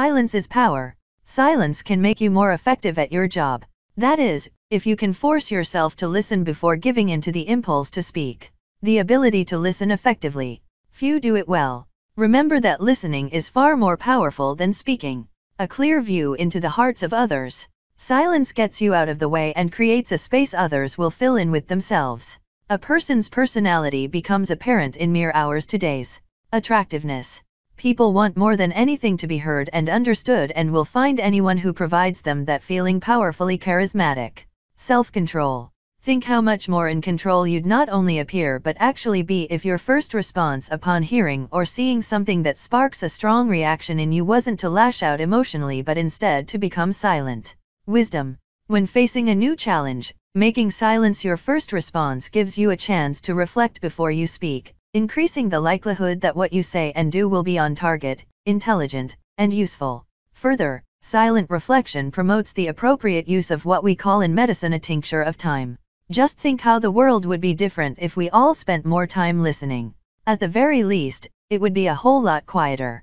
Silence is power. Silence can make you more effective at your job. That is, if you can force yourself to listen before giving in to the impulse to speak. The ability to listen effectively. Few do it well. Remember that listening is far more powerful than speaking. A clear view into the hearts of others. Silence gets you out of the way and creates a space others will fill in with themselves. A person's personality becomes apparent in mere hours to days. Attractiveness. People want more than anything to be heard and understood and will find anyone who provides them that feeling powerfully charismatic. Self control. Think how much more in control you'd not only appear but actually be if your first response upon hearing or seeing something that sparks a strong reaction in you wasn't to lash out emotionally but instead to become silent. Wisdom. When facing a new challenge, making silence your first response gives you a chance to reflect before you speak, increasing the likelihood that what you say and do will be on target, intelligent, and useful. Further, silent reflection promotes the appropriate use of what we call in medicine a tincture of time. Just think how the world would be different if we all spent more time listening. At the very least, it would be a whole lot quieter.